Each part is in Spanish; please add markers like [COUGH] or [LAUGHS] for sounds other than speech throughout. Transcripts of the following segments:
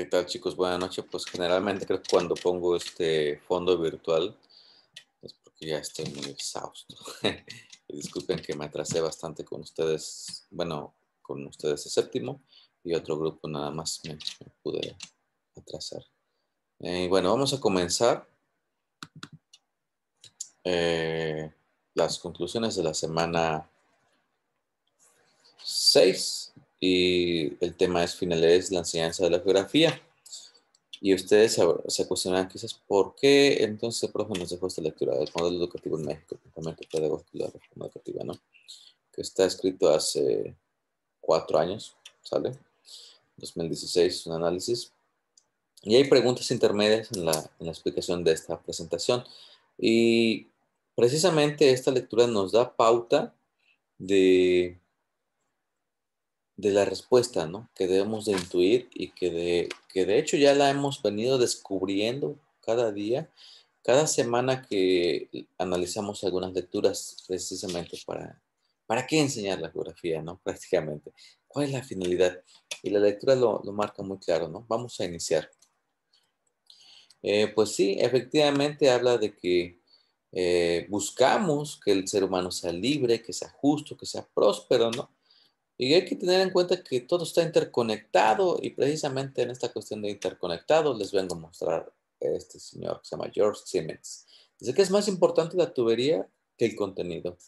¿Qué tal chicos? Buenas noches. Pues generalmente creo que cuando pongo este fondo virtual es porque ya estoy muy exhausto. [LAUGHS] Disculpen que me atrasé bastante con ustedes, bueno, con ustedes el séptimo y otro grupo nada más me, pude atrasar. Eh, bueno, vamos a comenzar eh, las conclusiones de la semana 6 y el tema es finales, la enseñanza de la geografía. Y ustedes se, se cuestionan quizás por qué entonces el profe nos dejó esta lectura del modelo educativo en México, ¿no? Que está escrito hace cuatro años, ¿sale? 2016, un análisis. Y hay preguntas intermedias en la, en la explicación de esta presentación. Y precisamente esta lectura nos da pauta de de la respuesta, ¿no? Que debemos de intuir y que de, que de hecho ya la hemos venido descubriendo cada día, cada semana que analizamos algunas lecturas precisamente para, ¿para qué enseñar la geografía, no? [LAUGHS] Prácticamente. ¿Cuál es la finalidad? Y la lectura lo, marca muy claro, ¿no? Vamos a iniciar. Eh, pues sí, efectivamente habla de que eh, buscamos que el ser humano sea libre, que sea justo, que sea próspero, ¿no? Y hay que tener en cuenta que todo está interconectado y precisamente en esta cuestión de interconectado les vengo a mostrar este señor que se llama George Simmons. Dice que es más importante la tubería que el contenido.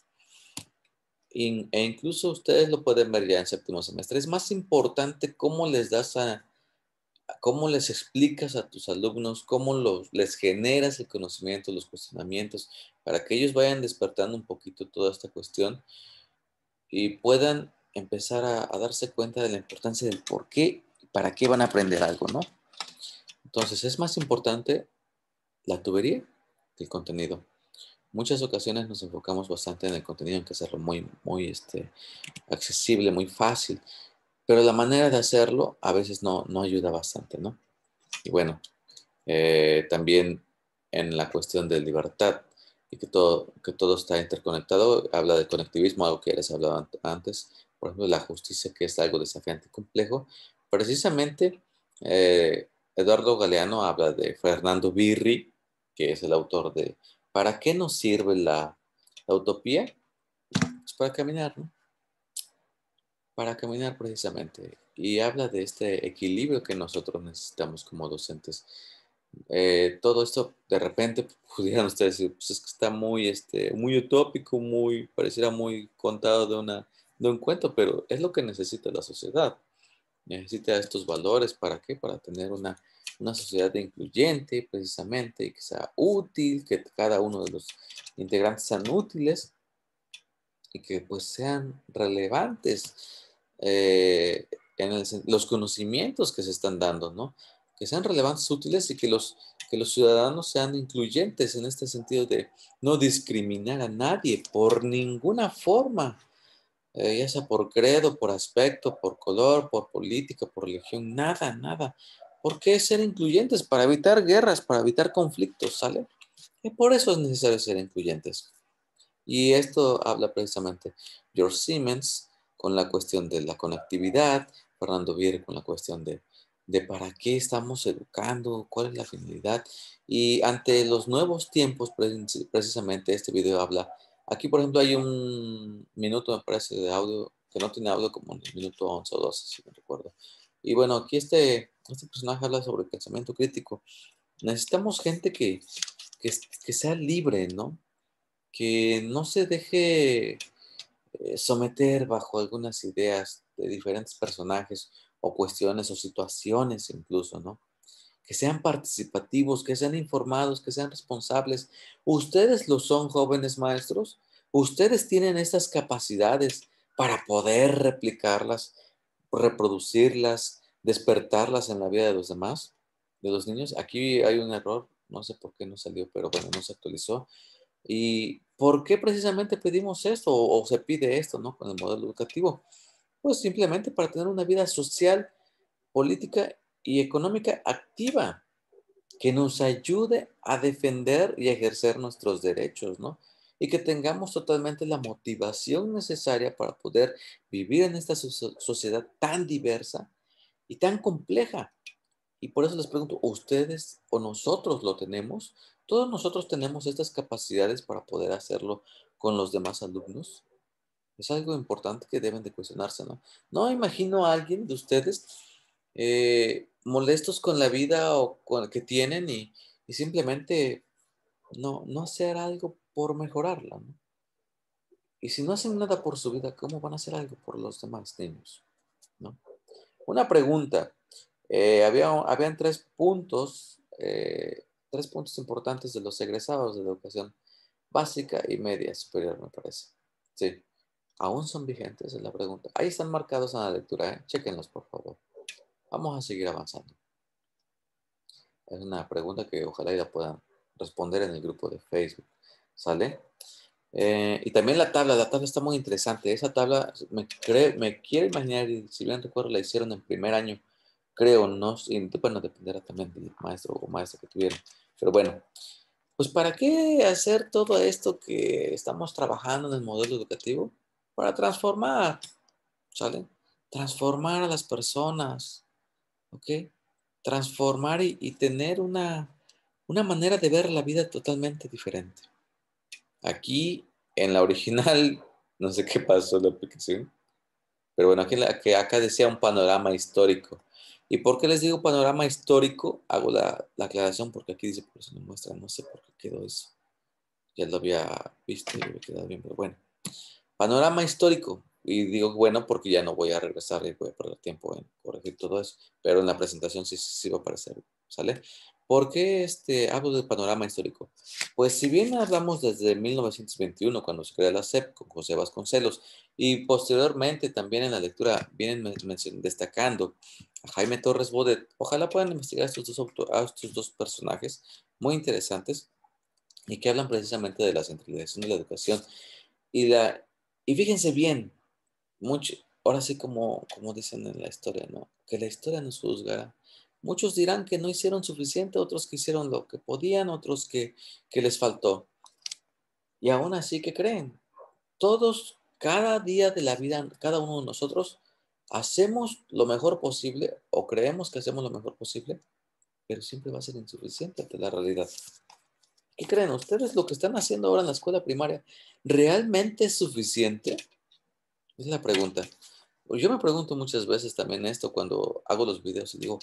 e incluso ustedes lo pueden ver ya en séptimo semestre. Es más importante cómo les das a, cómo les explicas a tus alumnos, cómo los, les generas el conocimiento, los cuestionamientos, para que ellos vayan despertando un poquito toda esta cuestión y puedan empezar a, darse cuenta de la importancia del por qué, para qué van a aprender algo, ¿no? Entonces, es más importante la tubería que el contenido. Muchas ocasiones nos enfocamos bastante en el contenido, en que hacerlo muy, muy este, accesible, muy fácil, pero la manera de hacerlo a veces no, ayuda bastante, ¿no? Y bueno, eh, también en la cuestión de libertad y que todo, que todo está interconectado, habla de conectivismo, algo que les he hablado antes, por ejemplo, la justicia, que es algo desafiante y complejo. Precisamente, eh, Eduardo Galeano habla de Fernando Birri, que es el autor de ¿Para qué nos sirve la, utopía? Es pues para caminar, ¿no? Para caminar precisamente. Y habla de este equilibrio que nosotros necesitamos como docentes. Eh, todo esto de repente [LAUGHS] pudieran ustedes decir, pues es que está muy, este, muy utópico, muy, pareciera muy contado de una no encuentro, pero es lo que necesita la sociedad. Necesita estos valores, ¿para qué? Para tener una, una sociedad incluyente, precisamente, y que sea útil, que cada uno de los integrantes sean útiles y que pues sean relevantes eh, en los conocimientos que se están dando, ¿no? Que sean relevantes, útiles y que los, que los ciudadanos sean incluyentes en este sentido de no discriminar a nadie por ninguna forma eh, ya sea por credo, por aspecto, por color, por política, por religión, nada, nada. ¿Por qué ser incluyentes? Para evitar guerras, para evitar conflictos, ¿sale? Y por eso es necesario ser incluyentes. Y esto habla precisamente George Siemens con la cuestión de la conectividad, Fernando Vier con la cuestión de, de para qué estamos educando, cuál es la finalidad. Y ante los nuevos tiempos, precisamente este video habla Aquí, por ejemplo, hay un minuto, me parece, de audio, que no tiene audio como en el minuto 11 o 12, si me recuerdo. Y bueno, aquí este, este personaje habla sobre el pensamiento crítico. Necesitamos gente que, que sea libre, ¿no? Que no se deje eh, someter bajo algunas ideas de diferentes personajes o cuestiones o situaciones incluso, ¿no? que sean participativos, que sean informados, que sean responsables. Ustedes lo son, jóvenes maestros. Ustedes tienen estas capacidades para poder replicarlas, reproducirlas, despertarlas en la vida de los demás, de los niños. Aquí hay un error, no sé por qué no salió, pero bueno, no se actualizó. ¿Y por qué precisamente pedimos esto o, se pide esto ¿no? con el modelo educativo? Pues simplemente para tener una vida social, política y económica activa que nos ayude a defender y ejercer nuestros derechos, ¿no? Y que tengamos totalmente la motivación necesaria para poder vivir en esta sociedad tan diversa y tan compleja. Y por eso les pregunto, ¿ustedes o nosotros lo tenemos? ¿Todos nosotros tenemos estas capacidades para poder hacerlo con los demás alumnos? Es algo importante que deben de cuestionarse, ¿no? No imagino a alguien de ustedes eh, molestos con la vida o con, que tienen y, simplemente no, no hacer algo por mejorarla. Y si no hacen nada por su vida, ¿cómo van a hacer algo por los demás niños? ¿no? Una pregunta. Eh, había, habían tres puntos, eh, tres puntos importantes de los egresados de la educación básica y media superior, me parece. Sí. ¿Aún son vigentes? Es la pregunta. Ahí están marcados en la lectura. Chequenlos, por favor. Vamos a seguir avanzando. Es una pregunta que ojalá ya pueda puedan responder en el grupo de Facebook. ¿Sale? Eh, y también la tabla, la tabla está muy interesante. Esa tabla, me, quiere me quiero imaginar, si bien recuerdo, la hicieron en primer año, creo, no, y, bueno, dependerá también del maestro o maestra que tuvieron. Pero bueno, pues ¿para qué hacer todo esto que estamos trabajando en el modelo educativo? Para transformar, ¿sale? Transformar a las personas, ¿ok? Transformar y, tener una, manera de ver la vida totalmente diferente. Aquí, en la original, [LAUGHS] no sé qué pasó en la aplicación, pero bueno, aquí, que acá decía un panorama histórico. ¿Y por qué les digo panorama histórico? Hago la, la aclaración porque aquí dice, por eso no muestra, no sé por qué quedó eso. Ya lo había visto y había quedado bien, pero bueno. Panorama histórico y digo, bueno, porque ya no voy a regresar y voy a perder tiempo en corregir todo eso. Pero en la presentación sí, sí va a aparecer, ¿sale? ¿Por qué este, hablo del panorama histórico? Pues si bien hablamos desde 1921, cuando se crea la CEP con José Vasconcelos, y posteriormente también en la lectura vienen destacando a Jaime Torres Bodet, ojalá puedan investigar a estos dos, estos dos personajes muy interesantes y que hablan precisamente de la centralización de la educación. Y, la, y fíjense bien, ahora sí como, como dicen en la historia, ¿no? Que la historia nos juzgará. Muchos dirán que no hicieron suficiente, otros que hicieron lo que podían, otros que, les faltó. Y aún así, que creen? Todos, cada día de la vida, cada uno de nosotros, hacemos lo mejor posible o creemos que hacemos lo mejor posible, pero siempre va a ser insuficiente ante la realidad. ¿Qué creen ustedes? ¿Lo que están haciendo ahora en la escuela primaria realmente es suficiente? Es la pregunta. Pues yo me pregunto muchas veces también esto cuando hago los videos y digo,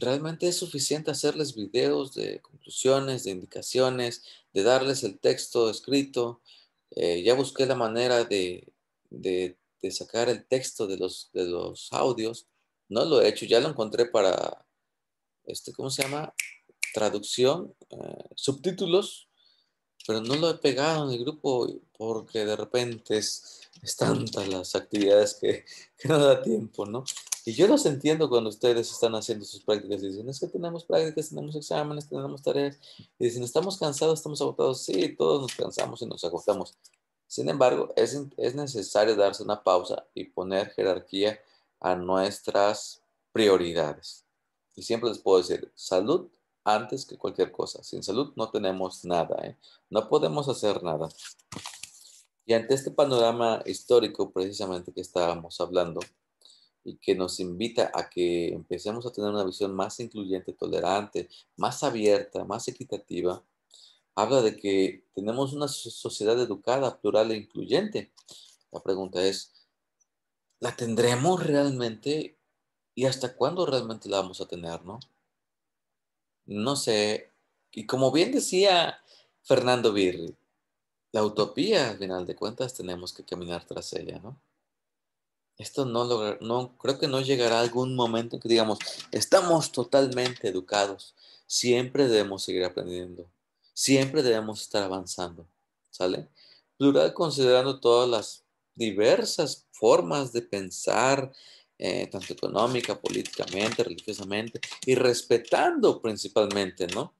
¿realmente es suficiente hacerles videos de conclusiones, de indicaciones, de darles el texto escrito? Eh, ya busqué la manera de, sacar el texto de los, de los audios. No lo he hecho, ya lo encontré para, este, ¿cómo se llama? Traducción, eh, subtítulos, pero no lo he pegado en el grupo porque de repente es es tantas [LAUGHS] las actividades que, no da tiempo, ¿no? Y yo los entiendo cuando ustedes están haciendo sus prácticas y dicen, es que tenemos prácticas, tenemos exámenes, tenemos tareas, y dicen, estamos cansados, estamos agotados, sí, todos nos cansamos y nos agotamos. Sin embargo, es, es necesario darse una pausa y poner jerarquía a nuestras prioridades. Y siempre les puedo decir, salud antes que cualquier cosa. Sin salud no tenemos nada, ¿eh? no podemos hacer nada. Y ante este panorama histórico precisamente que estábamos hablando y que nos invita a que empecemos a tener una visión más incluyente, tolerante, más abierta, más equitativa, habla de que tenemos una sociedad educada, plural e incluyente. La pregunta es, ¿la tendremos realmente? ¿Y hasta cuándo realmente la vamos a tener, no? No sé. Y como bien decía Fernando Birri, la utopía, al final de cuentas, tenemos que caminar tras ella, ¿no? Esto no logra, no, creo que no llegará algún momento en que digamos, estamos totalmente educados, siempre debemos seguir aprendiendo, siempre debemos estar avanzando, ¿sale? Plural considerando todas las diversas formas de pensar, eh, tanto económica, políticamente, religiosamente, y respetando principalmente, ¿no?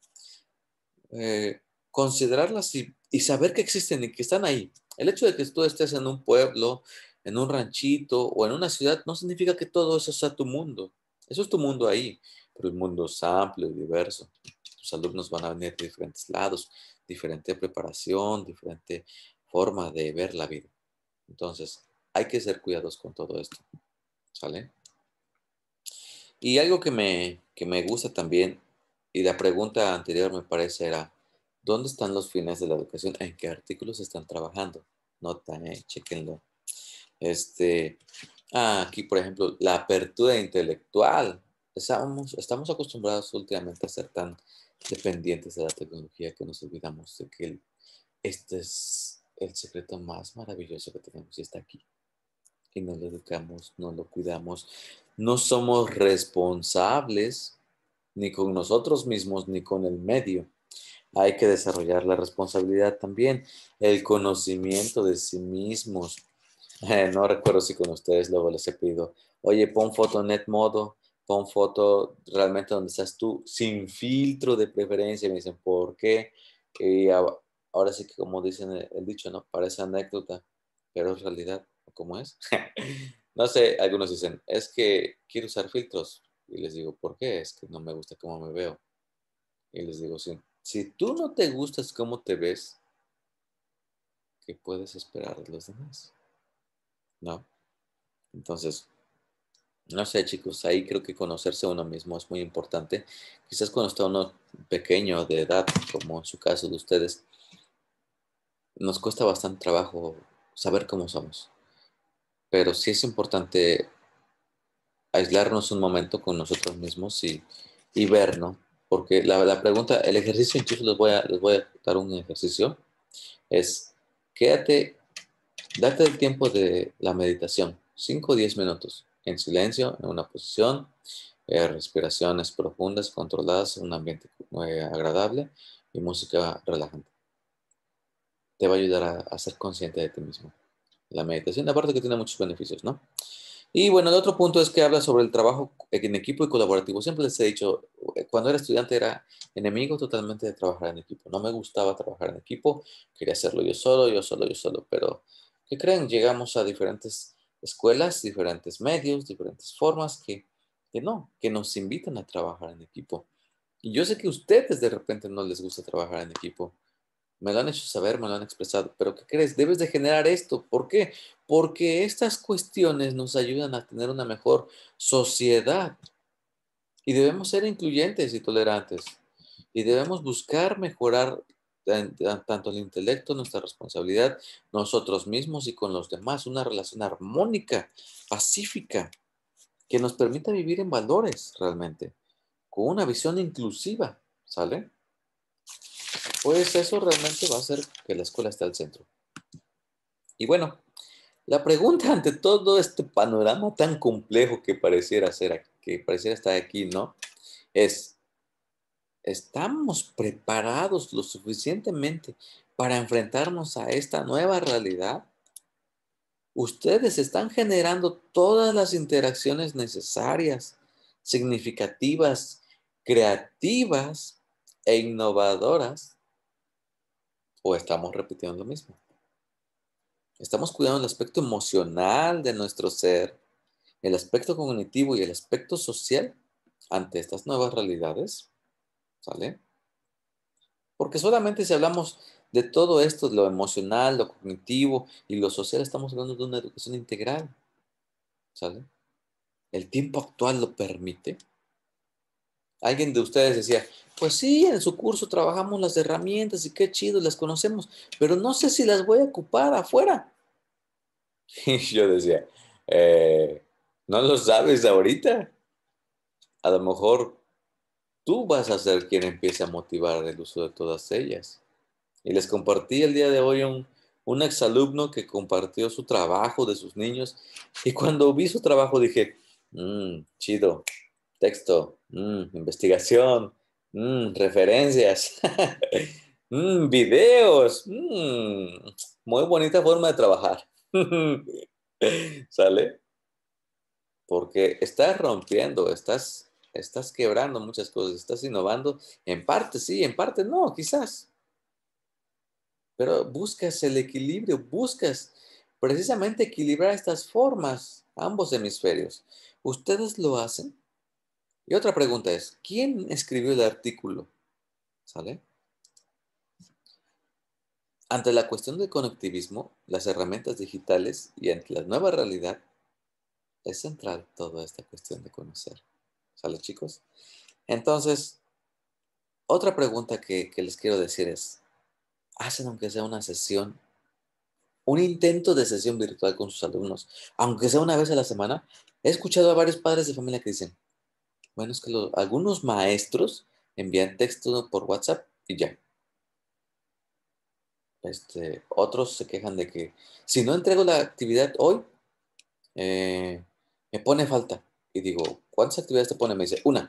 Eh, considerarlas considerar y saber que existen y que están ahí. El hecho de que tú estés en un pueblo, en un ranchito o en una ciudad no significa que todo eso sea tu mundo. Eso es tu mundo ahí, pero el mundo es amplio y diverso. Tus alumnos van a venir de diferentes lados, diferente preparación, diferente forma de ver la vida. Entonces, hay que ser cuidados con todo esto. ¿Sale? Y algo que me, que me gusta también, y la pregunta anterior me parece era, ¿Dónde están los fines de la educación? ¿En qué artículos están trabajando? Nota, eh, chequenlo. Este, ah, aquí, por ejemplo, la apertura intelectual. Estamos, estamos acostumbrados últimamente a ser tan dependientes de la tecnología que nos olvidamos de que este es el secreto más maravilloso que tenemos y está aquí. Y no lo educamos, no lo cuidamos, no somos responsables ni con nosotros mismos ni con el medio hay que desarrollar la responsabilidad también, el conocimiento de sí mismos. [LAUGHS] Eh, no recuerdo si con ustedes luego les he pedido, oye, pon foto net modo, pon foto realmente donde estás tú, sin filtro de preferencia. Me dicen, ¿por qué? Y ahora sí que como dicen el, dicho, ¿no? Parece anécdota, pero es realidad, ¿cómo es? [LAUGHS] no sé, algunos dicen, es que quiero usar filtros. Y les digo, ¿por qué? Es que no me gusta cómo me veo. Y les digo, sí, si tú no te gustas cómo te ves, ¿qué puedes esperar de los demás? ¿No? Entonces, no sé, chicos, ahí creo que conocerse a uno mismo es muy importante. Quizás cuando está uno pequeño de edad, como en su caso de ustedes, nos cuesta bastante trabajo saber cómo somos. Pero sí es importante aislarnos un momento con nosotros mismos y, y ver, ¿no? Porque la, pregunta, el ejercicio, incluso les voy, a, les voy a dar un ejercicio, es quédate, date el tiempo de la meditación, 5 o 10 minutos, en silencio, en una posición, eh, respiraciones profundas, controladas, en un ambiente muy agradable y música relajante. Te va a ayudar a, a ser consciente de ti mismo. La meditación, aparte que tiene muchos beneficios, ¿no? Y bueno, el otro punto es que habla sobre el trabajo en equipo y colaborativo. Siempre les he dicho, eh, cuando era estudiante era enemigo totalmente de trabajar en equipo. No me gustaba trabajar en equipo, quería hacerlo yo solo, yo solo, yo solo. Pero, ¿qué creen? Llegamos a diferentes escuelas, diferentes medios, diferentes formas que, no, que nos invitan a trabajar en equipo. Y yo sé que a ustedes de repente no les gusta trabajar en equipo me lo han hecho saber, me lo han expresado, pero ¿qué crees? Debes de generar esto. ¿Por qué? Porque estas cuestiones nos ayudan a tener una mejor sociedad y debemos ser incluyentes y tolerantes y debemos buscar mejorar tanto el intelecto, nuestra responsabilidad, nosotros mismos y con los demás, una relación armónica, pacífica, que nos permita vivir en valores realmente, con una visión inclusiva, ¿sale? pues eso realmente va a hacer que la escuela esté al centro. Y bueno, la pregunta ante todo este panorama tan complejo que pareciera, que pareciera estar aquí, ¿no? Es, ¿estamos preparados lo suficientemente para enfrentarnos a esta nueva realidad? Ustedes están generando todas las interacciones necesarias, significativas, creativas e innovadoras o estamos repitiendo lo mismo? Estamos cuidando el aspecto emocional de nuestro ser, el aspecto cognitivo y el aspecto social ante estas nuevas realidades. ¿Sale? Porque solamente si hablamos de todo esto, lo emocional, lo cognitivo y lo social, estamos hablando de una educación integral. ¿Sale? ¿El tiempo actual lo permite? alguien de ustedes decía, pues sí, en su curso trabajamos las herramientas y qué chido, las conocemos, pero no sé si las voy a ocupar afuera. [LAUGHS] Y yo decía, eh, no lo sabes ahorita. A lo mejor tú vas a ser quien empiece a motivar el uso de todas ellas. Y les compartí el día de hoy un, exalumno que compartió su trabajo de sus niños. Y cuando vi su trabajo dije, mm, chido, texto, mm, investigación, mm, referencias, [LAUGHS] mm, videos. muy bonita forma de trabajar. [LAUGHS] ¿Sale? Porque estás rompiendo, estás, estás quebrando muchas cosas, estás innovando. En parte sí, en parte no, quizás. Pero buscas el equilibrio, buscas precisamente equilibrar estas formas, ambos hemisferios. ¿Ustedes lo hacen? Y otra pregunta es, ¿quién escribió el artículo? ¿Sale? Ante la cuestión del conectivismo, las herramientas digitales y ante la nueva realidad, es central toda esta cuestión de conocer. ¿Sale, chicos? Entonces, otra pregunta que, les quiero decir es, ¿hacen aunque sea una sesión un intento de sesión virtual con sus alumnos, aunque sea una vez a la semana. He escuchado a varios padres de familia que dicen, bueno, es que algunos maestros envían texto por WhatsApp y ya. Este, otros se quejan de que si no entrego la actividad hoy, eh, me pone falta. Y digo, ¿cuántas actividades te pone? Me dice, una.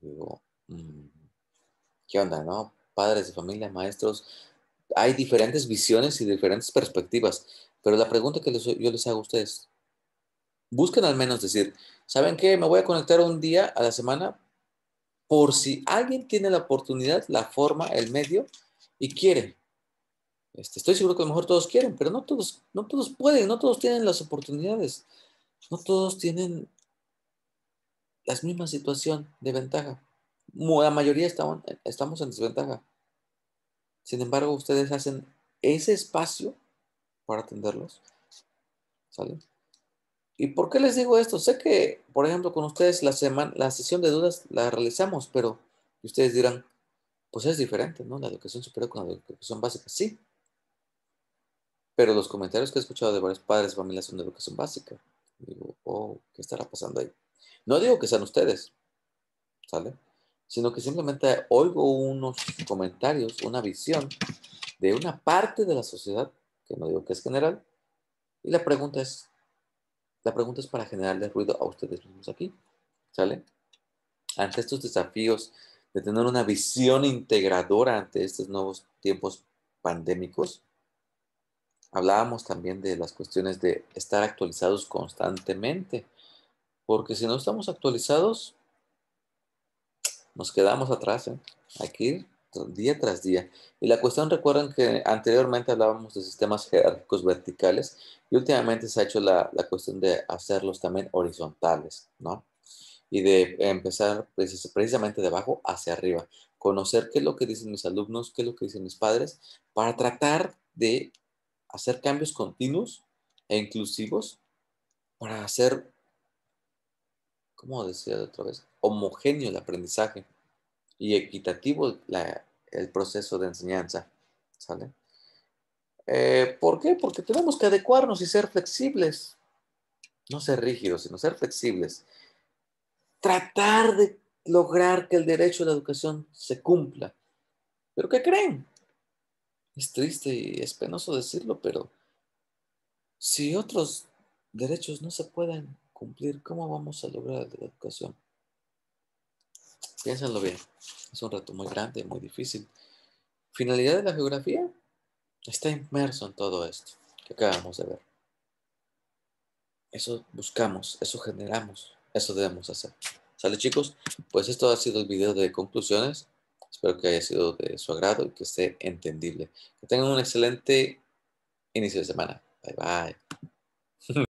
digo, mm, ¿qué onda, no? Padres de familia, maestros, hay diferentes visiones y diferentes perspectivas, pero la pregunta que yo les hago a ustedes, busquen al menos decir, ¿Saben qué? Me voy a conectar un día a la semana por si alguien tiene la oportunidad, la forma, el medio y quiere. Este, estoy seguro que a lo mejor todos quieren, pero no todos, no todos pueden, no todos tienen las oportunidades, no todos tienen la misma situación de ventaja. La mayoría estamos, estamos en desventaja. Sin embargo, ustedes hacen ese espacio para atenderlos. ¿Sale? ¿Y por qué les digo esto? Sé que, por ejemplo, con ustedes la, semana, la sesión de dudas la realizamos, pero ustedes dirán, pues es diferente, ¿no? La educación superior con la educación básica, sí. Pero los comentarios que he escuchado de varios padres familias, son de educación básica. Digo, oh, ¿qué estará pasando ahí? No digo que sean ustedes, ¿sale? Sino que simplemente oigo unos comentarios, una visión de una parte de la sociedad, que no digo que es general, y la pregunta es, la pregunta es para generarle ruido a ustedes mismos aquí. ¿Sale? Ante estos desafíos de tener una visión integradora ante estos nuevos tiempos pandémicos, hablábamos también de las cuestiones de estar actualizados constantemente, porque si no estamos actualizados, nos quedamos atrás. ¿eh? Aquí día tras día. Y la cuestión, recuerden que anteriormente hablábamos de sistemas jerárquicos verticales y últimamente se ha hecho la, cuestión de hacerlos también horizontales, ¿no? Y de empezar precisamente de abajo hacia arriba, conocer qué es lo que dicen mis alumnos, qué es lo que dicen mis padres, para tratar de hacer cambios continuos e inclusivos para hacer, ¿cómo decía otra vez? Homogéneo el aprendizaje y equitativo el proceso de enseñanza. ¿Sale? Eh, ¿Por qué? Porque tenemos que adecuarnos y ser flexibles. No ser rígidos, sino ser flexibles. Tratar de lograr que el derecho a la educación se cumpla. ¿Pero qué creen? Es triste y es penoso decirlo, pero si otros derechos no se pueden cumplir, ¿cómo vamos a lograr la educación? Piénsalo bien. Es un reto muy grande, muy difícil. Finalidad de la geografía está inmerso en todo esto que acabamos de ver. Eso buscamos, eso generamos, eso debemos hacer. ¿Sale chicos? Pues esto ha sido el video de conclusiones. Espero que haya sido de su agrado y que esté entendible. Que tengan un excelente inicio de semana. Bye bye.